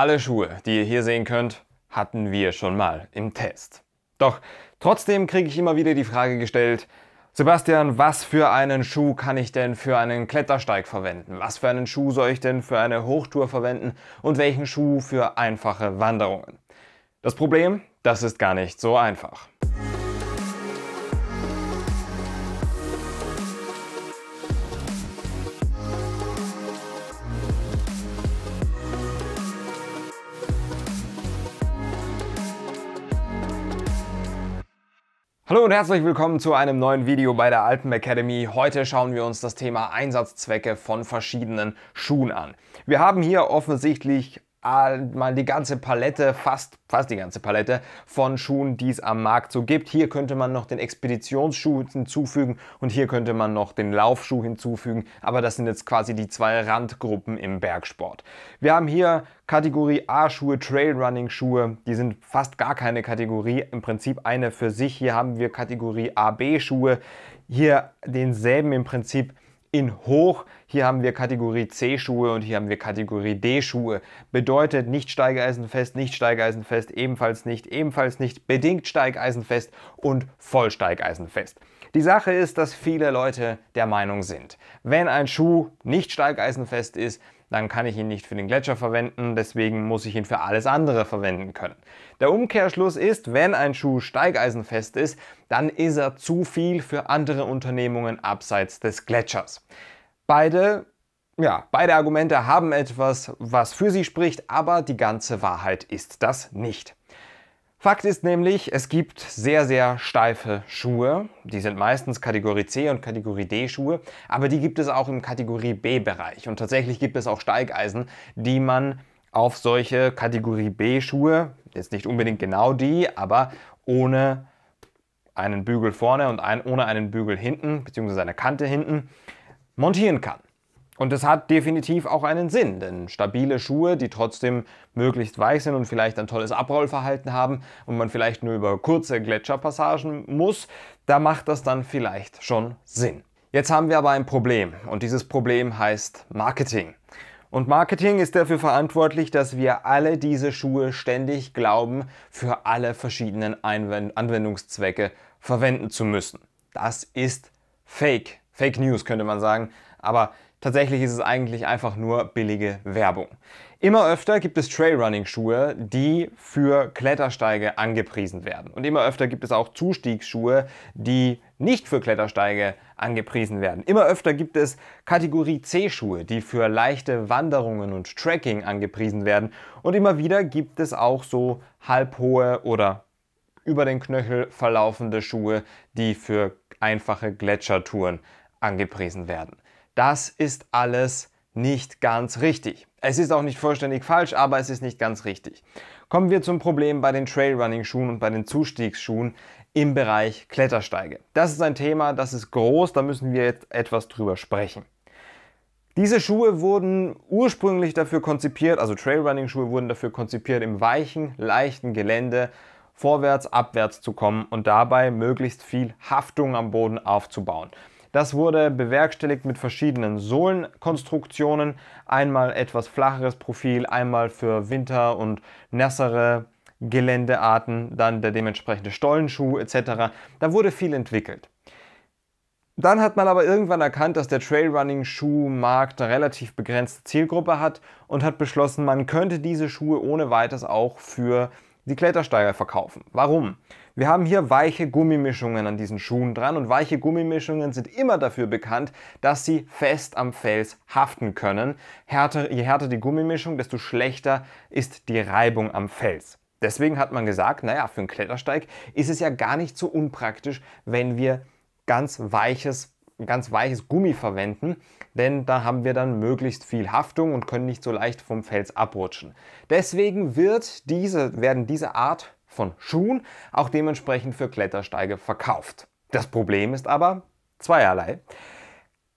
Alle Schuhe, die ihr hier sehen könnt, hatten wir schon mal im Test. Doch trotzdem kriege ich immer wieder die Frage gestellt, Sebastian, was für einen Schuh kann ich denn für einen Klettersteig verwenden? Was für einen Schuh soll ich denn für eine Hochtour verwenden? Und welchen Schuh für einfache Wanderungen? Das Problem, das ist gar nicht so einfach. Hallo und herzlich willkommen zu einem neuen Video bei der Alpen Academy. Heute schauen wir uns das Thema Einsatzzwecke von verschiedenen Schuhen an. Wir haben hier offensichtlich mal die ganze Palette, fast, fast die ganze Palette von Schuhen, die es am Markt so gibt. Hier könnte man noch den Expeditionsschuh hinzufügen und hier könnte man noch den Laufschuh hinzufügen, aber das sind jetzt quasi die zwei Randgruppen im Bergsport. Wir haben hier Kategorie A-Schuhe, Trailrunning-Schuhe, die sind fast gar keine Kategorie, im Prinzip eine für sich. Hier haben wir Kategorie AB-Schuhe, hier denselben im Prinzip in hoch. Hier haben wir Kategorie C Schuhe und hier haben wir Kategorie D Schuhe. Bedeutet nicht steigeisenfest, nicht steigeisenfest, ebenfalls nicht, ebenfalls nicht, bedingt steigeisenfest und voll steigeisenfest. Die Sache ist, dass viele Leute der Meinung sind, wenn ein Schuh nicht steigeisenfest ist, dann kann ich ihn nicht für den Gletscher verwenden, deswegen muss ich ihn für alles andere verwenden können. Der Umkehrschluss ist, wenn ein Schuh steigeisenfest ist, dann ist er zu viel für andere Unternehmungen abseits des Gletschers. Beide ja, beide Argumente haben etwas, was für sie spricht, aber die ganze Wahrheit ist das nicht. Fakt ist nämlich, es gibt sehr, sehr steife Schuhe. Die sind meistens Kategorie C und Kategorie D Schuhe, aber die gibt es auch im Kategorie B-Bereich. Und tatsächlich gibt es auch Steigeisen, die man auf solche Kategorie B Schuhe, jetzt nicht unbedingt genau die, aber ohne einen Bügel vorne und ein, ohne einen Bügel hinten, beziehungsweise eine Kante hinten, montieren kann. Und das hat definitiv auch einen Sinn, denn stabile Schuhe, die trotzdem möglichst weich sind und vielleicht ein tolles Abrollverhalten haben und man vielleicht nur über kurze Gletscherpassagen muss, da macht das dann vielleicht schon Sinn. Jetzt haben wir aber ein Problem und dieses Problem heißt Marketing. Und Marketing ist dafür verantwortlich, dass wir alle diese Schuhe ständig glauben, für alle verschiedenen Einwend Anwendungszwecke verwenden zu müssen. Das ist Fake. Fake News könnte man sagen. Aber Tatsächlich ist es eigentlich einfach nur billige Werbung. Immer öfter gibt es Trailrunning-Schuhe, die für Klettersteige angepriesen werden. Und immer öfter gibt es auch Zustiegsschuhe, die nicht für Klettersteige angepriesen werden. Immer öfter gibt es Kategorie C-Schuhe, die für leichte Wanderungen und Trekking angepriesen werden. Und immer wieder gibt es auch so halbhohe oder über den Knöchel verlaufende Schuhe, die für einfache Gletschertouren angepriesen werden. Das ist alles nicht ganz richtig. Es ist auch nicht vollständig falsch, aber es ist nicht ganz richtig. Kommen wir zum Problem bei den Trailrunning-Schuhen und bei den Zustiegsschuhen im Bereich Klettersteige. Das ist ein Thema, das ist groß, da müssen wir jetzt etwas drüber sprechen. Diese Schuhe wurden ursprünglich dafür konzipiert, also Trailrunning-Schuhe wurden dafür konzipiert, im weichen, leichten Gelände vorwärts, abwärts zu kommen und dabei möglichst viel Haftung am Boden aufzubauen. Das wurde bewerkstelligt mit verschiedenen Sohlenkonstruktionen. Einmal etwas flacheres Profil, einmal für Winter- und nassere Geländearten, dann der dementsprechende Stollenschuh etc. Da wurde viel entwickelt. Dann hat man aber irgendwann erkannt, dass der Trailrunning-Schuhmarkt eine relativ begrenzte Zielgruppe hat und hat beschlossen, man könnte diese Schuhe ohne weiteres auch für die Klettersteiger verkaufen. Warum? Wir haben hier weiche Gummimischungen an diesen Schuhen dran und weiche Gummimischungen sind immer dafür bekannt, dass sie fest am Fels haften können. Härter, je härter die Gummimischung, desto schlechter ist die Reibung am Fels. Deswegen hat man gesagt, naja, für einen Klettersteig ist es ja gar nicht so unpraktisch, wenn wir ganz weiches ganz weiches Gummi verwenden, denn da haben wir dann möglichst viel Haftung und können nicht so leicht vom Fels abrutschen. Deswegen wird diese, werden diese Art von Schuhen auch dementsprechend für Klettersteige verkauft. Das Problem ist aber zweierlei.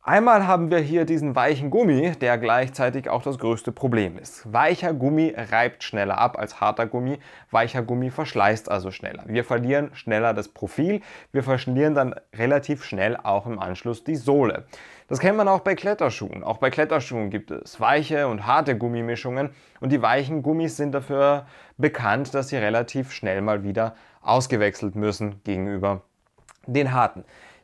Einmal haben wir hier diesen weichen Gummi, der gleichzeitig auch das größte Problem ist. Weicher Gummi reibt schneller ab als harter Gummi. Weicher Gummi verschleißt also schneller. Wir verlieren schneller das Profil. Wir verschlieren dann relativ schnell auch im Anschluss die Sohle. Das kennt man auch bei Kletterschuhen. Auch bei Kletterschuhen gibt es weiche und harte Gummimischungen. Und die weichen Gummis sind dafür bekannt, dass sie relativ schnell mal wieder ausgewechselt müssen gegenüber den harten.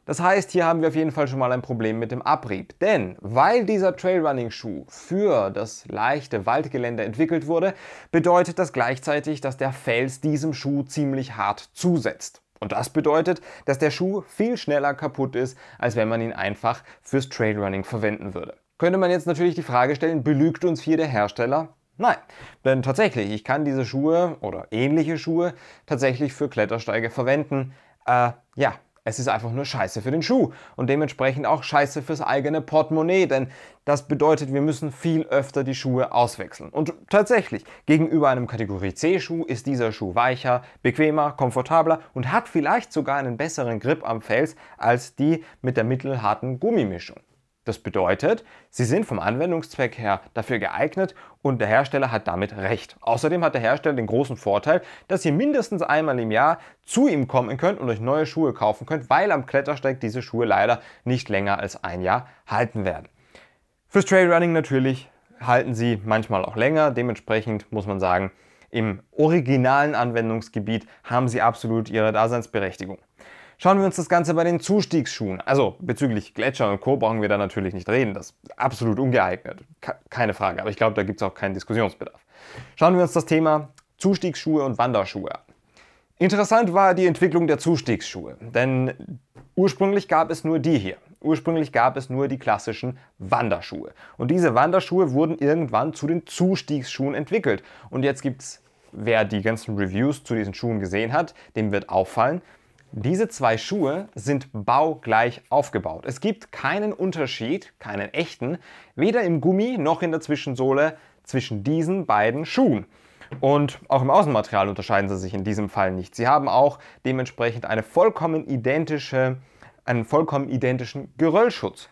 Das heißt, hier haben wir auf jeden Fall schon mal ein Problem mit dem Abrieb. Denn weil dieser Trailrunning-Schuh für das leichte Waldgelände entwickelt wurde, bedeutet das gleichzeitig, dass der Fels diesem Schuh ziemlich hart zusetzt. Und das bedeutet, dass der Schuh viel schneller kaputt ist, als wenn man ihn einfach fürs Trailrunning verwenden würde. Könnte man jetzt natürlich die Frage stellen, belügt uns hier der Hersteller? Nein, denn tatsächlich, ich kann diese Schuhe oder ähnliche Schuhe tatsächlich für Klettersteige verwenden. Äh, ja, es ist einfach nur scheiße für den Schuh und dementsprechend auch scheiße fürs eigene Portemonnaie, denn das bedeutet, wir müssen viel öfter die Schuhe auswechseln. Und tatsächlich, gegenüber einem Kategorie C-Schuh ist dieser Schuh weicher, bequemer, komfortabler und hat vielleicht sogar einen besseren Grip am Fels als die mit der mittelharten Gummimischung. Das bedeutet, sie sind vom Anwendungszweck her dafür geeignet und der Hersteller hat damit recht. Außerdem hat der Hersteller den großen Vorteil, dass ihr mindestens einmal im Jahr zu ihm kommen könnt und euch neue Schuhe kaufen könnt, weil am Klettersteig diese Schuhe leider nicht länger als ein Jahr halten werden. Fürs Trailrunning natürlich halten sie manchmal auch länger, dementsprechend muss man sagen, im originalen Anwendungsgebiet haben sie absolut ihre Daseinsberechtigung. Schauen wir uns das Ganze bei den Zustiegsschuhen. Also bezüglich Gletscher und Co. brauchen wir da natürlich nicht reden. Das ist absolut ungeeignet. Keine Frage. Aber ich glaube, da gibt es auch keinen Diskussionsbedarf. Schauen wir uns das Thema Zustiegsschuhe und Wanderschuhe an. Interessant war die Entwicklung der Zustiegsschuhe, denn ursprünglich gab es nur die hier. Ursprünglich gab es nur die klassischen Wanderschuhe. Und diese Wanderschuhe wurden irgendwann zu den Zustiegsschuhen entwickelt. Und jetzt gibt es, wer die ganzen Reviews zu diesen Schuhen gesehen hat, dem wird auffallen, diese zwei Schuhe sind baugleich aufgebaut. Es gibt keinen Unterschied, keinen echten, weder im Gummi noch in der Zwischensohle zwischen diesen beiden Schuhen. Und auch im Außenmaterial unterscheiden sie sich in diesem Fall nicht. Sie haben auch dementsprechend eine vollkommen identische, einen vollkommen identischen Geröllschutz.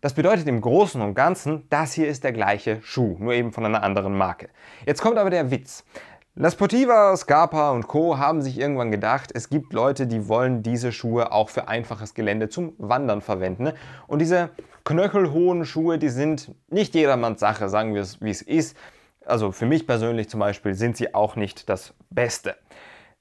Das bedeutet im Großen und Ganzen, das hier ist der gleiche Schuh, nur eben von einer anderen Marke. Jetzt kommt aber der Witz. La Sportiva, Scarpa und Co. haben sich irgendwann gedacht, es gibt Leute, die wollen diese Schuhe auch für einfaches Gelände zum Wandern verwenden. Ne? Und diese knöchelhohen Schuhe, die sind nicht jedermanns Sache, sagen wir es wie es ist. Also für mich persönlich zum Beispiel sind sie auch nicht das Beste.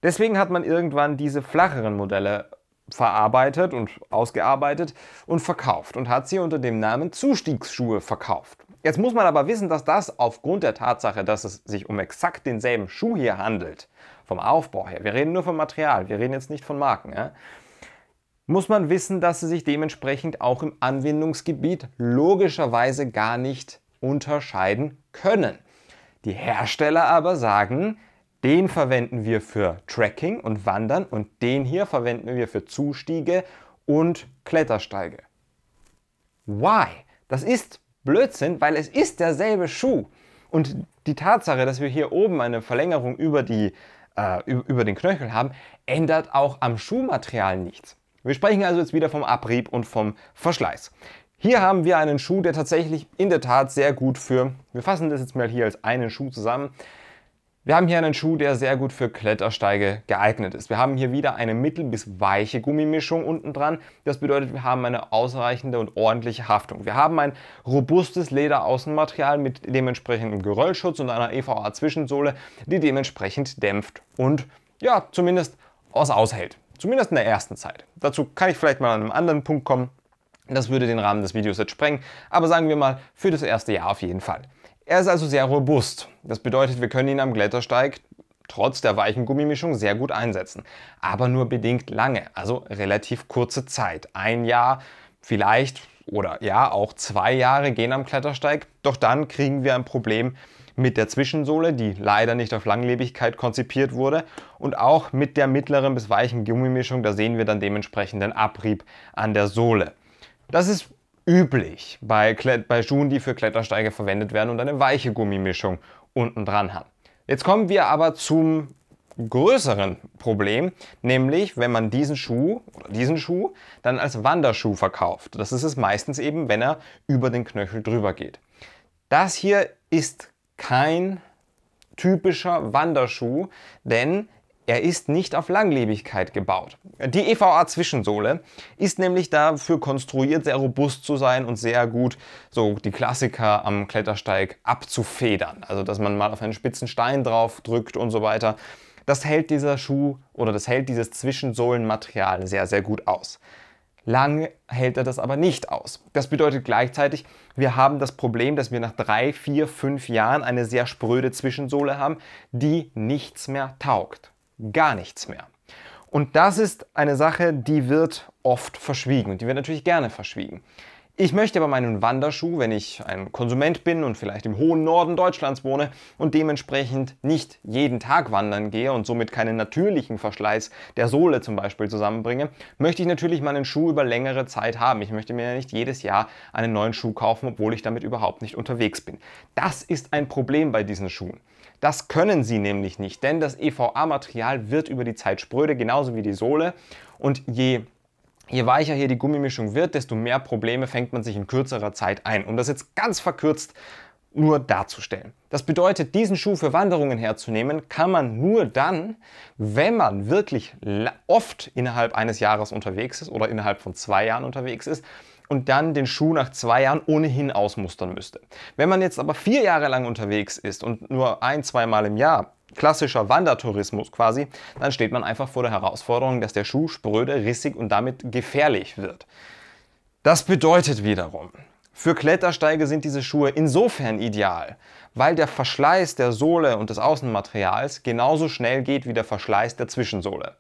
Deswegen hat man irgendwann diese flacheren Modelle verarbeitet und ausgearbeitet und verkauft und hat sie unter dem Namen Zustiegsschuhe verkauft. Jetzt muss man aber wissen, dass das aufgrund der Tatsache, dass es sich um exakt denselben Schuh hier handelt, vom Aufbau her, wir reden nur vom Material, wir reden jetzt nicht von Marken, ja, muss man wissen, dass sie sich dementsprechend auch im Anwendungsgebiet logischerweise gar nicht unterscheiden können. Die Hersteller aber sagen, den verwenden wir für Tracking und Wandern und den hier verwenden wir für Zustiege und Klettersteige. Why? Das ist Blödsinn, weil es ist derselbe Schuh. Und die Tatsache, dass wir hier oben eine Verlängerung über, die, äh, über den Knöchel haben, ändert auch am Schuhmaterial nichts. Wir sprechen also jetzt wieder vom Abrieb und vom Verschleiß. Hier haben wir einen Schuh, der tatsächlich in der Tat sehr gut für, wir fassen das jetzt mal hier als einen Schuh zusammen, wir haben hier einen Schuh, der sehr gut für Klettersteige geeignet ist. Wir haben hier wieder eine mittel- bis weiche Gummimischung unten dran. Das bedeutet, wir haben eine ausreichende und ordentliche Haftung. Wir haben ein robustes Lederaußenmaterial mit dementsprechendem Geröllschutz und einer EVA-Zwischensohle, die dementsprechend dämpft und ja, zumindest aus aushält. Zumindest in der ersten Zeit. Dazu kann ich vielleicht mal an einem anderen Punkt kommen. Das würde den Rahmen des Videos jetzt sprengen, aber sagen wir mal, für das erste Jahr auf jeden Fall. Er ist also sehr robust. Das bedeutet, wir können ihn am Klettersteig trotz der weichen Gummimischung sehr gut einsetzen. Aber nur bedingt lange, also relativ kurze Zeit. Ein Jahr vielleicht oder ja, auch zwei Jahre gehen am Klettersteig. Doch dann kriegen wir ein Problem mit der Zwischensohle, die leider nicht auf Langlebigkeit konzipiert wurde, und auch mit der mittleren bis weichen Gummimischung, da sehen wir dann dementsprechend den Abrieb an der Sohle. Das ist üblich bei, bei Schuhen, die für Klettersteige verwendet werden und eine weiche Gummimischung unten dran haben. Jetzt kommen wir aber zum größeren Problem, nämlich wenn man diesen Schuh oder diesen Schuh dann als Wanderschuh verkauft. Das ist es meistens eben, wenn er über den Knöchel drüber geht. Das hier ist kein typischer Wanderschuh, denn er ist nicht auf Langlebigkeit gebaut. Die EVA-Zwischensohle ist nämlich dafür konstruiert, sehr robust zu sein und sehr gut so die Klassiker am Klettersteig abzufedern. Also dass man mal auf einen spitzen Stein drauf drückt und so weiter. Das hält dieser Schuh oder das hält dieses Zwischensohlenmaterial sehr, sehr gut aus. Lang hält er das aber nicht aus. Das bedeutet gleichzeitig, wir haben das Problem, dass wir nach drei, vier, fünf Jahren eine sehr spröde Zwischensohle haben, die nichts mehr taugt gar nichts mehr. Und das ist eine Sache, die wird oft verschwiegen und die wird natürlich gerne verschwiegen. Ich möchte aber meinen Wanderschuh, wenn ich ein Konsument bin und vielleicht im hohen Norden Deutschlands wohne und dementsprechend nicht jeden Tag wandern gehe und somit keinen natürlichen Verschleiß der Sohle zum Beispiel zusammenbringe, möchte ich natürlich meinen Schuh über längere Zeit haben. Ich möchte mir ja nicht jedes Jahr einen neuen Schuh kaufen, obwohl ich damit überhaupt nicht unterwegs bin. Das ist ein Problem bei diesen Schuhen. Das können sie nämlich nicht, denn das EVA-Material wird über die Zeit spröde, genauso wie die Sohle. Und je Je weicher hier die Gummimischung wird, desto mehr Probleme fängt man sich in kürzerer Zeit ein. Um das jetzt ganz verkürzt nur darzustellen. Das bedeutet, diesen Schuh für Wanderungen herzunehmen, kann man nur dann, wenn man wirklich oft innerhalb eines Jahres unterwegs ist oder innerhalb von zwei Jahren unterwegs ist und dann den Schuh nach zwei Jahren ohnehin ausmustern müsste. Wenn man jetzt aber vier Jahre lang unterwegs ist und nur ein, zweimal im Jahr klassischer Wandertourismus quasi, dann steht man einfach vor der Herausforderung, dass der Schuh spröde, rissig und damit gefährlich wird. Das bedeutet wiederum, für Klettersteige sind diese Schuhe insofern ideal, weil der Verschleiß der Sohle und des Außenmaterials genauso schnell geht wie der Verschleiß der Zwischensohle.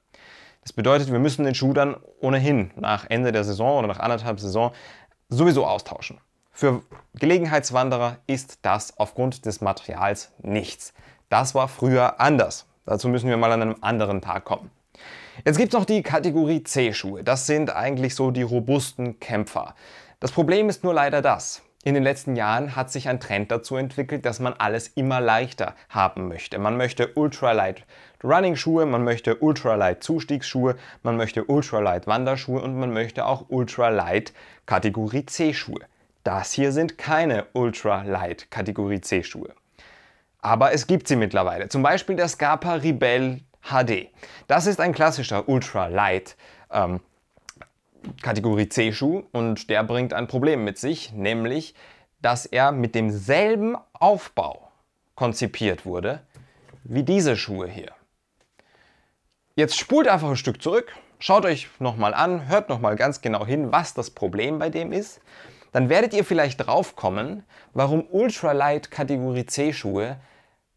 Das bedeutet, wir müssen den Schuh dann ohnehin nach Ende der Saison oder nach anderthalb Saison sowieso austauschen. Für Gelegenheitswanderer ist das aufgrund des Materials nichts. Das war früher anders. Dazu müssen wir mal an einem anderen Tag kommen. Jetzt gibt es noch die Kategorie C-Schuhe. Das sind eigentlich so die robusten Kämpfer. Das Problem ist nur leider das. In den letzten Jahren hat sich ein Trend dazu entwickelt, dass man alles immer leichter haben möchte. Man möchte Ultralight Running-Schuhe, man möchte Ultralight-Zustiegsschuhe, man möchte Ultralight-Wanderschuhe und man möchte auch Ultralight-Kategorie C-Schuhe. Das hier sind keine Ultralight-Kategorie C-Schuhe. Aber es gibt sie mittlerweile. Zum Beispiel der Scarpa Rebel HD. Das ist ein klassischer Ultralight ähm, Kategorie C-Schuh und der bringt ein Problem mit sich, nämlich, dass er mit demselben Aufbau konzipiert wurde wie diese Schuhe hier. Jetzt spult einfach ein Stück zurück, schaut euch nochmal an, hört nochmal ganz genau hin, was das Problem bei dem ist. Dann werdet ihr vielleicht draufkommen, warum Ultralight Kategorie C Schuhe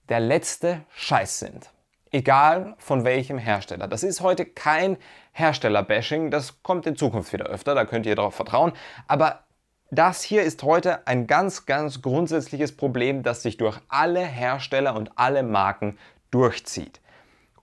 der letzte Scheiß sind. Egal von welchem Hersteller. Das ist heute kein Hersteller-Bashing, das kommt in Zukunft wieder öfter, da könnt ihr darauf vertrauen. Aber das hier ist heute ein ganz, ganz grundsätzliches Problem, das sich durch alle Hersteller und alle Marken durchzieht.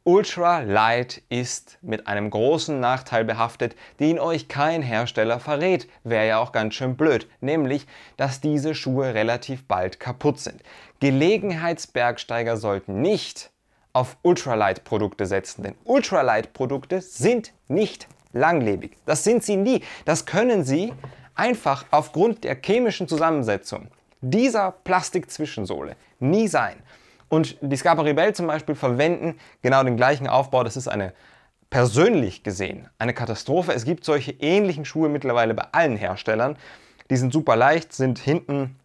Ultra Light ist mit einem großen Nachteil behaftet, den euch kein Hersteller verrät, wäre ja auch ganz schön blöd, nämlich, dass diese Schuhe relativ bald kaputt sind. Gelegenheitsbergsteiger sollten nicht auf Ultralight-Produkte setzen, denn Ultralight-Produkte sind nicht langlebig. Das sind sie nie. Das können sie einfach aufgrund der chemischen Zusammensetzung dieser Plastikzwischensohle nie sein. Und die Scapa Rebell zum Beispiel verwenden genau den gleichen Aufbau. Das ist eine persönlich gesehen eine Katastrophe. Es gibt solche ähnlichen Schuhe mittlerweile bei allen Herstellern. Die sind super leicht, sind hinten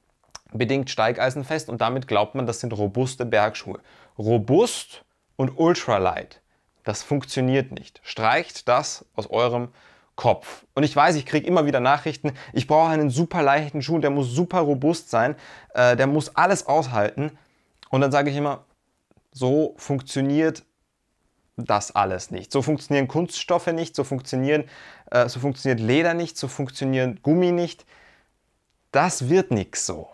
bedingt steigeisenfest und damit glaubt man, das sind robuste Bergschuhe. Robust und ultralight. Das funktioniert nicht. Streicht das aus eurem Kopf. Und ich weiß, ich kriege immer wieder Nachrichten, ich brauche einen super leichten Schuh, der muss super robust sein, äh, der muss alles aushalten. Und dann sage ich immer, so funktioniert das alles nicht. So funktionieren Kunststoffe nicht, so, funktionieren, äh, so funktioniert Leder nicht, so funktioniert Gummi nicht. Das wird nichts so.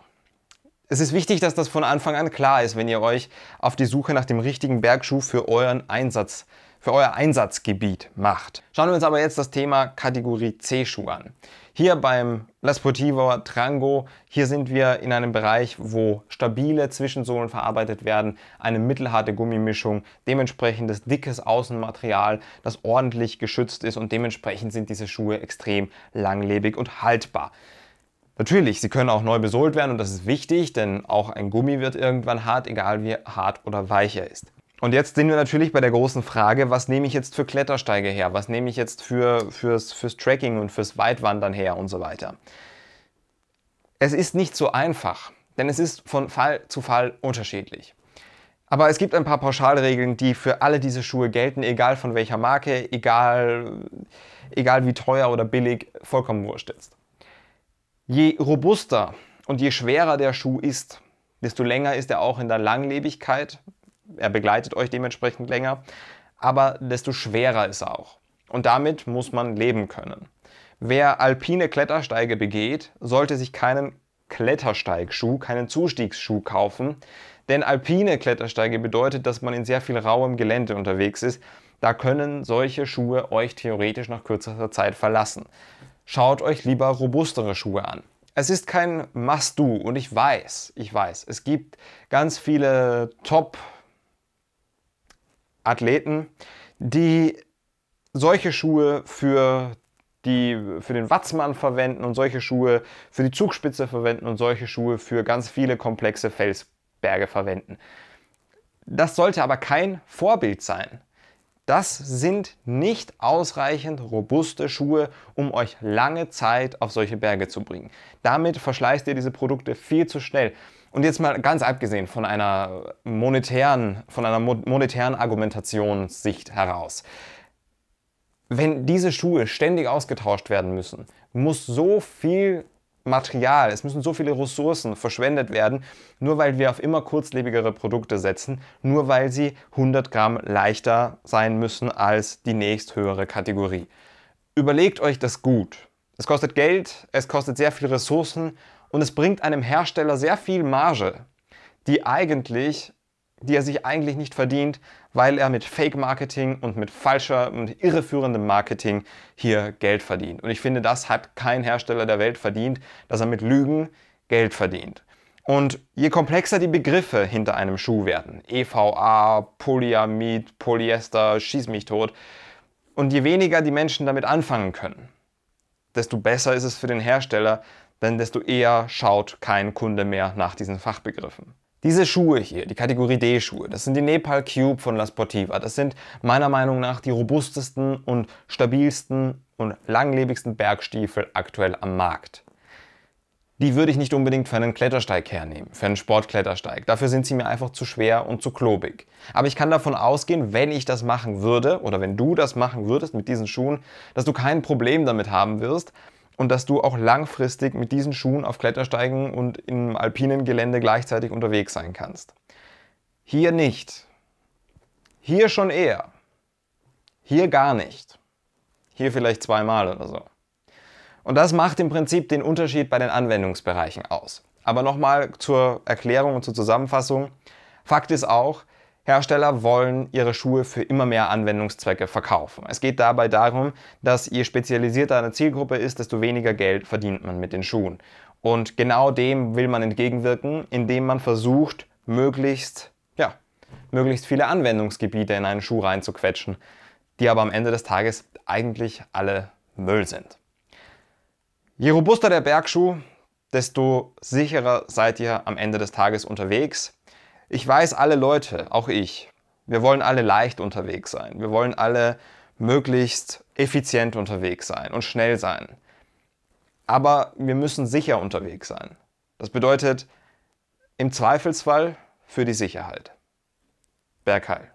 Es ist wichtig, dass das von Anfang an klar ist, wenn ihr euch auf die Suche nach dem richtigen Bergschuh für euren Einsatz, für euer Einsatzgebiet macht. Schauen wir uns aber jetzt das Thema Kategorie C-Schuh an. Hier beim Lasportivo Trango, hier sind wir in einem Bereich, wo stabile Zwischensohlen verarbeitet werden, eine mittelharte Gummimischung, dementsprechendes dickes Außenmaterial, das ordentlich geschützt ist und dementsprechend sind diese Schuhe extrem langlebig und haltbar. Natürlich, sie können auch neu besohlt werden und das ist wichtig, denn auch ein Gummi wird irgendwann hart, egal wie hart oder weich er ist. Und jetzt sind wir natürlich bei der großen Frage, was nehme ich jetzt für Klettersteige her? Was nehme ich jetzt für, fürs, fürs Trekking und fürs Weitwandern her und so weiter? Es ist nicht so einfach, denn es ist von Fall zu Fall unterschiedlich. Aber es gibt ein paar Pauschalregeln, die für alle diese Schuhe gelten, egal von welcher Marke, egal, egal wie teuer oder billig, vollkommen wurscht ist. Je robuster und je schwerer der Schuh ist, desto länger ist er auch in der Langlebigkeit er begleitet euch dementsprechend länger, aber desto schwerer ist er auch. Und damit muss man leben können. Wer alpine Klettersteige begeht, sollte sich keinen Klettersteigschuh, keinen Zustiegsschuh kaufen, denn alpine Klettersteige bedeutet, dass man in sehr viel rauem Gelände unterwegs ist. Da können solche Schuhe euch theoretisch nach kürzester Zeit verlassen. Schaut euch lieber robustere Schuhe an. Es ist kein Must-Do und ich weiß, ich weiß, es gibt ganz viele Top- Athleten, die solche Schuhe für die für den Watzmann verwenden und solche Schuhe für die Zugspitze verwenden und solche Schuhe für ganz viele komplexe Felsberge verwenden. Das sollte aber kein Vorbild sein. Das sind nicht ausreichend robuste Schuhe, um euch lange Zeit auf solche Berge zu bringen. Damit verschleißt ihr diese Produkte viel zu schnell. Und jetzt mal ganz abgesehen von einer monetären, von einer monetären Argumentationssicht heraus. Wenn diese Schuhe ständig ausgetauscht werden müssen, muss so viel Material, es müssen so viele Ressourcen verschwendet werden, nur weil wir auf immer kurzlebigere Produkte setzen, nur weil sie 100 Gramm leichter sein müssen als die nächsthöhere Kategorie. Überlegt euch das gut. Es kostet Geld, es kostet sehr viele Ressourcen und es bringt einem Hersteller sehr viel Marge, die eigentlich die er sich eigentlich nicht verdient, weil er mit Fake-Marketing und mit falscher und irreführendem Marketing hier Geld verdient. Und ich finde, das hat kein Hersteller der Welt verdient, dass er mit Lügen Geld verdient. Und je komplexer die Begriffe hinter einem Schuh werden, EVA, Polyamid, Polyester, schieß mich tot, und je weniger die Menschen damit anfangen können, desto besser ist es für den Hersteller, denn desto eher schaut kein Kunde mehr nach diesen Fachbegriffen. Diese Schuhe hier, die Kategorie D-Schuhe, das sind die Nepal Cube von La Sportiva. Das sind meiner Meinung nach die robustesten und stabilsten und langlebigsten Bergstiefel aktuell am Markt. Die würde ich nicht unbedingt für einen Klettersteig hernehmen, für einen Sportklettersteig. Dafür sind sie mir einfach zu schwer und zu klobig. Aber ich kann davon ausgehen, wenn ich das machen würde oder wenn du das machen würdest mit diesen Schuhen, dass du kein Problem damit haben wirst, und dass du auch langfristig mit diesen Schuhen auf Klettersteigen und im alpinen Gelände gleichzeitig unterwegs sein kannst. Hier nicht. Hier schon eher. Hier gar nicht. Hier vielleicht zweimal oder so. Und das macht im Prinzip den Unterschied bei den Anwendungsbereichen aus. Aber nochmal zur Erklärung und zur Zusammenfassung. Fakt ist auch, Hersteller wollen ihre Schuhe für immer mehr Anwendungszwecke verkaufen. Es geht dabei darum, dass je spezialisierter eine Zielgruppe ist, desto weniger Geld verdient man mit den Schuhen. Und genau dem will man entgegenwirken, indem man versucht, möglichst, ja, möglichst viele Anwendungsgebiete in einen Schuh reinzuquetschen, die aber am Ende des Tages eigentlich alle Müll sind. Je robuster der Bergschuh, desto sicherer seid ihr am Ende des Tages unterwegs ich weiß, alle Leute, auch ich, wir wollen alle leicht unterwegs sein. Wir wollen alle möglichst effizient unterwegs sein und schnell sein. Aber wir müssen sicher unterwegs sein. Das bedeutet im Zweifelsfall für die Sicherheit. Bergheil.